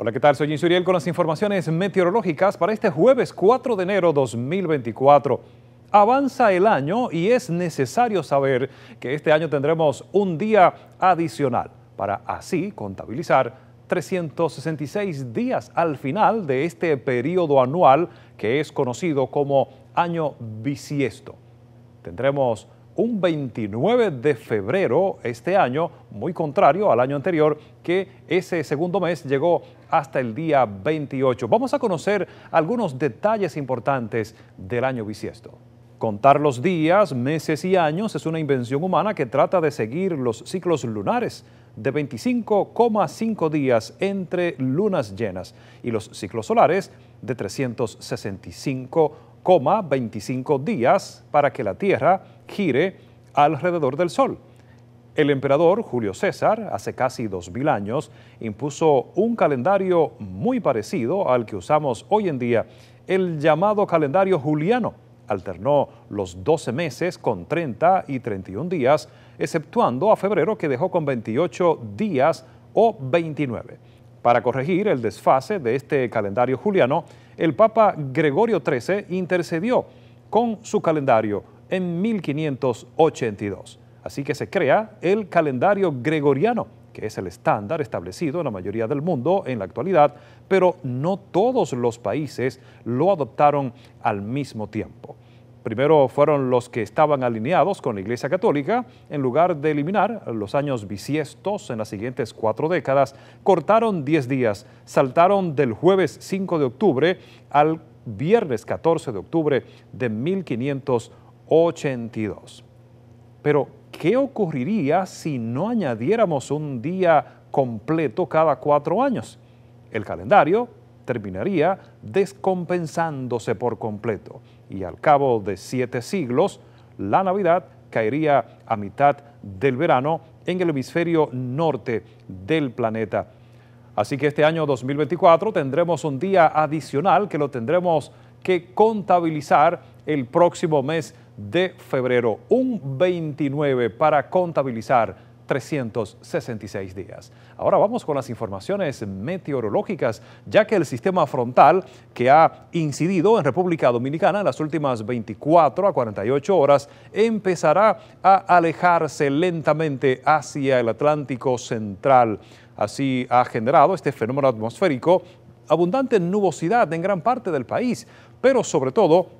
Hola, ¿qué tal? Soy Insuriel con las informaciones meteorológicas para este jueves 4 de enero 2024. Avanza el año y es necesario saber que este año tendremos un día adicional para así contabilizar 366 días al final de este periodo anual que es conocido como año bisiesto. Tendremos un 29 de febrero este año, muy contrario al año anterior, que ese segundo mes llegó hasta el día 28. Vamos a conocer algunos detalles importantes del año bisiesto. Contar los días, meses y años es una invención humana que trata de seguir los ciclos lunares de 25,5 días entre lunas llenas y los ciclos solares de 365,25 días para que la Tierra gire alrededor del Sol. El emperador Julio César, hace casi 2.000 años, impuso un calendario muy parecido al que usamos hoy en día, el llamado calendario juliano. Alternó los 12 meses con 30 y 31 días, exceptuando a febrero que dejó con 28 días o 29. Para corregir el desfase de este calendario juliano, el Papa Gregorio XIII intercedió con su calendario en 1582. Así que se crea el calendario gregoriano, que es el estándar establecido en la mayoría del mundo en la actualidad, pero no todos los países lo adoptaron al mismo tiempo. Primero fueron los que estaban alineados con la Iglesia Católica, en lugar de eliminar los años bisiestos en las siguientes cuatro décadas, cortaron 10 días, saltaron del jueves 5 de octubre al viernes 14 de octubre de 1582. 82. Pero, ¿qué ocurriría si no añadiéramos un día completo cada cuatro años? El calendario terminaría descompensándose por completo y al cabo de siete siglos, la Navidad caería a mitad del verano en el hemisferio norte del planeta. Así que este año 2024 tendremos un día adicional que lo tendremos que contabilizar el próximo mes de febrero, un 29 para contabilizar 366 días. Ahora vamos con las informaciones meteorológicas, ya que el sistema frontal que ha incidido en República Dominicana en las últimas 24 a 48 horas empezará a alejarse lentamente hacia el Atlántico Central. Así ha generado este fenómeno atmosférico abundante nubosidad en gran parte del país, pero sobre todo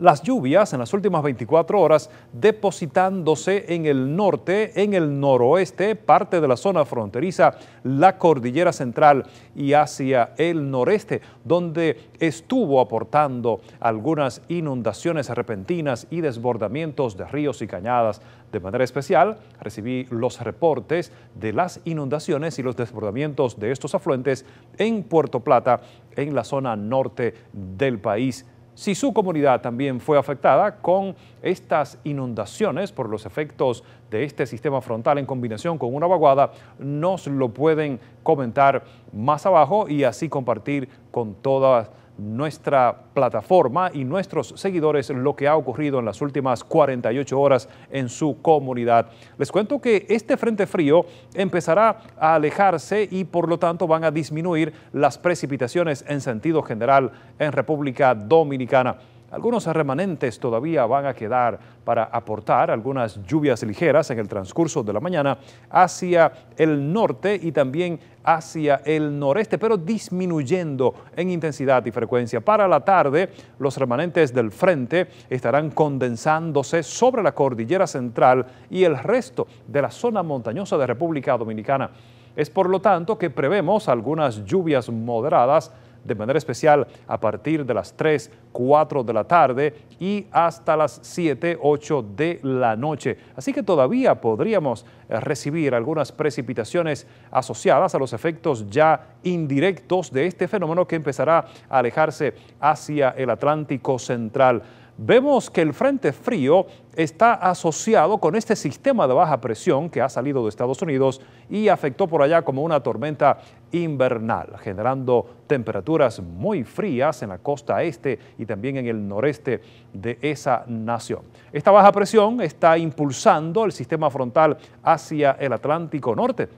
las lluvias en las últimas 24 horas depositándose en el norte, en el noroeste, parte de la zona fronteriza, la cordillera central y hacia el noreste, donde estuvo aportando algunas inundaciones repentinas y desbordamientos de ríos y cañadas. De manera especial, recibí los reportes de las inundaciones y los desbordamientos de estos afluentes en Puerto Plata, en la zona norte del país si su comunidad también fue afectada con estas inundaciones por los efectos de este sistema frontal en combinación con una vaguada, nos lo pueden comentar más abajo y así compartir con todas las nuestra plataforma y nuestros seguidores lo que ha ocurrido en las últimas 48 horas en su comunidad. Les cuento que este frente frío empezará a alejarse y por lo tanto van a disminuir las precipitaciones en sentido general en República Dominicana. Algunos remanentes todavía van a quedar para aportar algunas lluvias ligeras en el transcurso de la mañana hacia el norte y también hacia el noreste, pero disminuyendo en intensidad y frecuencia. Para la tarde, los remanentes del frente estarán condensándose sobre la cordillera central y el resto de la zona montañosa de República Dominicana. Es por lo tanto que prevemos algunas lluvias moderadas de manera especial a partir de las 3, 4 de la tarde y hasta las 7, 8 de la noche. Así que todavía podríamos eh, recibir algunas precipitaciones asociadas a los efectos ya indirectos de este fenómeno que empezará a alejarse hacia el Atlántico Central vemos que el Frente Frío está asociado con este sistema de baja presión que ha salido de Estados Unidos y afectó por allá como una tormenta invernal, generando temperaturas muy frías en la costa este y también en el noreste de esa nación. Esta baja presión está impulsando el sistema frontal hacia el Atlántico Norte,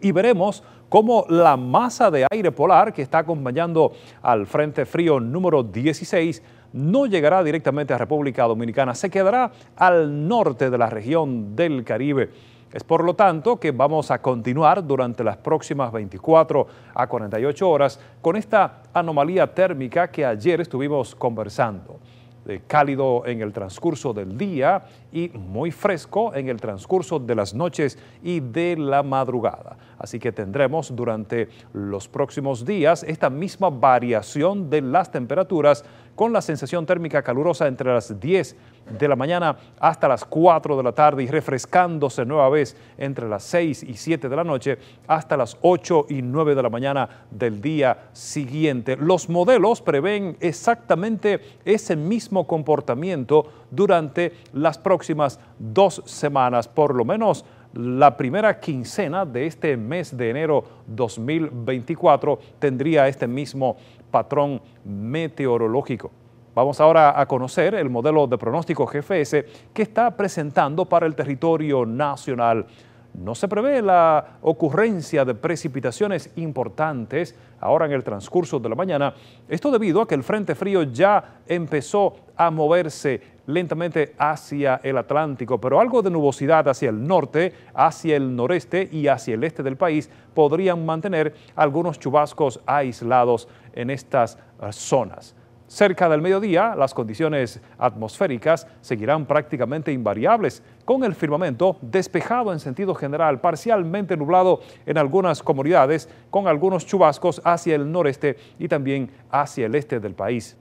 y veremos cómo la masa de aire polar que está acompañando al Frente Frío número 16 no llegará directamente a República Dominicana, se quedará al norte de la región del Caribe. Es por lo tanto que vamos a continuar durante las próximas 24 a 48 horas con esta anomalía térmica que ayer estuvimos conversando. De cálido en el transcurso del día y muy fresco en el transcurso de las noches y de la madrugada. Así que tendremos durante los próximos días esta misma variación de las temperaturas con la sensación térmica calurosa entre las 10 de la mañana hasta las 4 de la tarde y refrescándose nueva vez entre las 6 y 7 de la noche hasta las 8 y 9 de la mañana del día siguiente. Los modelos prevén exactamente ese mismo comportamiento durante las próximas dos semanas, por lo menos la primera quincena de este mes de enero 2024 tendría este mismo patrón meteorológico. Vamos ahora a conocer el modelo de pronóstico GFS que está presentando para el territorio nacional. No se prevé la ocurrencia de precipitaciones importantes ahora en el transcurso de la mañana. Esto debido a que el Frente Frío ya empezó a moverse lentamente hacia el Atlántico, pero algo de nubosidad hacia el norte, hacia el noreste y hacia el este del país podrían mantener algunos chubascos aislados en estas eh, zonas. Cerca del mediodía, las condiciones atmosféricas seguirán prácticamente invariables, con el firmamento despejado en sentido general, parcialmente nublado en algunas comunidades, con algunos chubascos hacia el noreste y también hacia el este del país.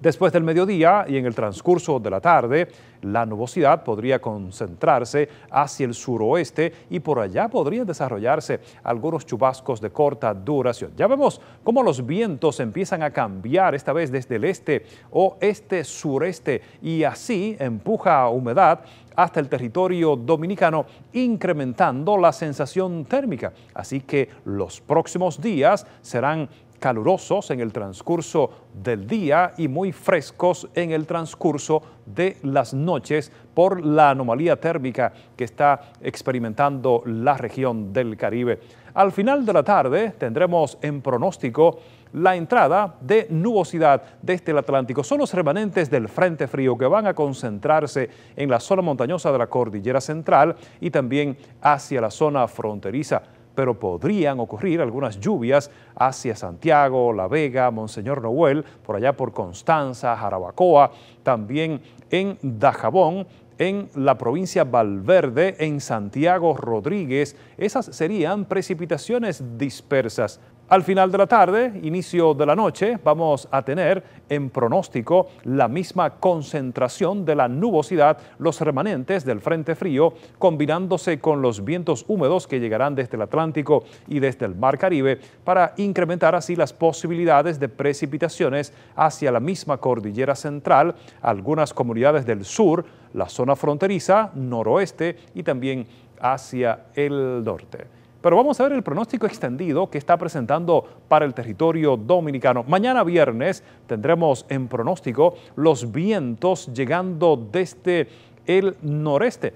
Después del mediodía y en el transcurso de la tarde, la nubosidad podría concentrarse hacia el suroeste y por allá podrían desarrollarse algunos chubascos de corta duración. Ya vemos cómo los vientos empiezan a cambiar, esta vez desde el este o este-sureste, y así empuja humedad hasta el territorio dominicano, incrementando la sensación térmica. Así que los próximos días serán calurosos en el transcurso del día y muy frescos en el transcurso de las noches por la anomalía térmica que está experimentando la región del Caribe. Al final de la tarde tendremos en pronóstico la entrada de nubosidad desde el Atlántico. Son los remanentes del Frente Frío que van a concentrarse en la zona montañosa de la Cordillera Central y también hacia la zona fronteriza pero podrían ocurrir algunas lluvias hacia Santiago, La Vega, Monseñor Noel, por allá por Constanza, Jarabacoa, también en Dajabón, en la provincia Valverde, en Santiago Rodríguez. Esas serían precipitaciones dispersas al final de la tarde, inicio de la noche, vamos a tener en pronóstico la misma concentración de la nubosidad, los remanentes del Frente Frío, combinándose con los vientos húmedos que llegarán desde el Atlántico y desde el Mar Caribe para incrementar así las posibilidades de precipitaciones hacia la misma cordillera central, algunas comunidades del sur, la zona fronteriza, noroeste y también hacia el norte. Pero vamos a ver el pronóstico extendido que está presentando para el territorio dominicano. Mañana viernes tendremos en pronóstico los vientos llegando desde el noreste,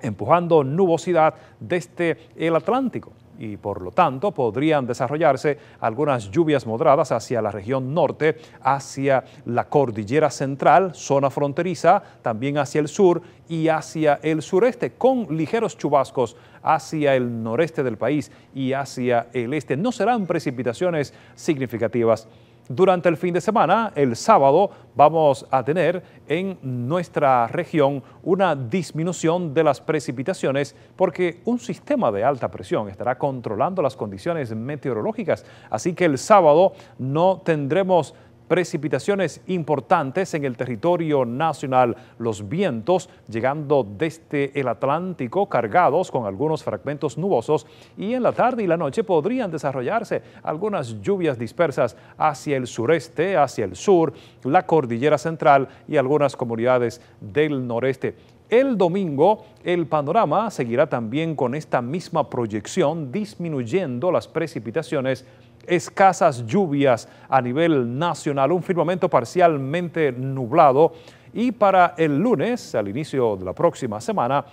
empujando nubosidad desde el Atlántico y por lo tanto podrían desarrollarse algunas lluvias moderadas hacia la región norte, hacia la cordillera central, zona fronteriza, también hacia el sur y hacia el sureste, con ligeros chubascos hacia el noreste del país y hacia el este. No serán precipitaciones significativas durante el fin de semana, el sábado, vamos a tener en nuestra región una disminución de las precipitaciones porque un sistema de alta presión estará controlando las condiciones meteorológicas. Así que el sábado no tendremos precipitaciones importantes en el territorio nacional. Los vientos llegando desde el Atlántico cargados con algunos fragmentos nubosos y en la tarde y la noche podrían desarrollarse algunas lluvias dispersas hacia el sureste, hacia el sur, la cordillera central y algunas comunidades del noreste. El domingo el panorama seguirá también con esta misma proyección disminuyendo las precipitaciones escasas lluvias a nivel nacional, un firmamento parcialmente nublado y para el lunes, al inicio de la próxima semana,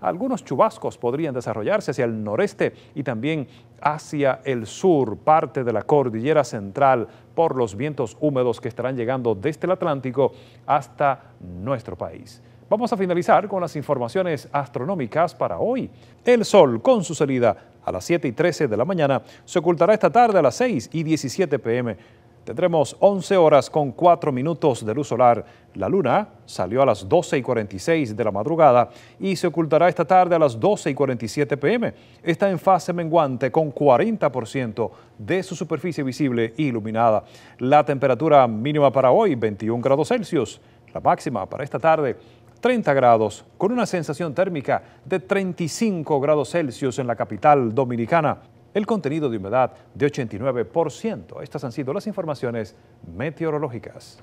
algunos chubascos podrían desarrollarse hacia el noreste y también hacia el sur, parte de la cordillera central, por los vientos húmedos que estarán llegando desde el Atlántico hasta nuestro país. Vamos a finalizar con las informaciones astronómicas para hoy. El Sol, con su salida a las 7 y 13 de la mañana. Se ocultará esta tarde a las 6 y 17 pm. Tendremos 11 horas con 4 minutos de luz solar. La luna salió a las 12 y 46 de la madrugada y se ocultará esta tarde a las 12 y 47 pm. Está en fase menguante con 40% de su superficie visible iluminada. La temperatura mínima para hoy 21 grados Celsius. La máxima para esta tarde 30 grados, con una sensación térmica de 35 grados Celsius en la capital dominicana. El contenido de humedad de 89%. Estas han sido las informaciones meteorológicas.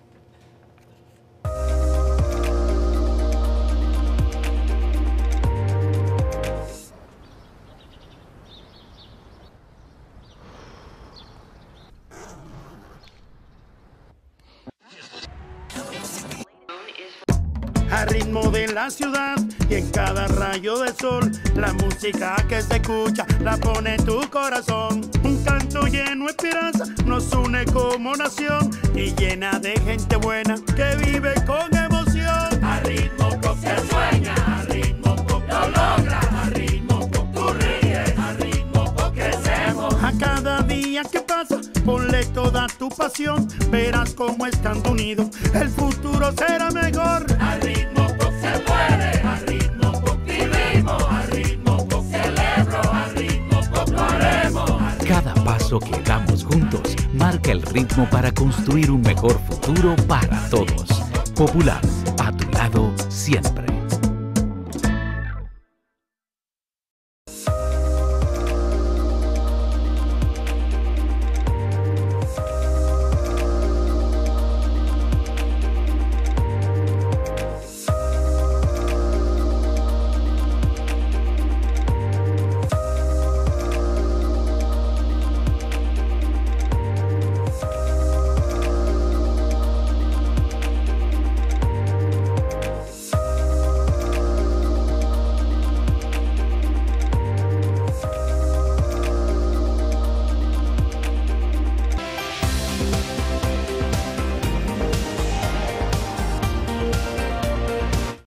al ritmo de la ciudad y en cada rayo del sol la música que se escucha la pone en tu corazón. Un canto lleno de esperanza nos une como nación y llena de gente buena que vive con emoción. Al ritmo que se sueña. ponle toda tu pasión, verás cómo están unidos el futuro será mejor. Al ritmo pop se mueve, al ritmo pop vivimos, al ritmo pop celebro, al ritmo pop Cada paso que damos juntos marca el ritmo para construir un mejor futuro para todos. Popular, a tu lado siempre.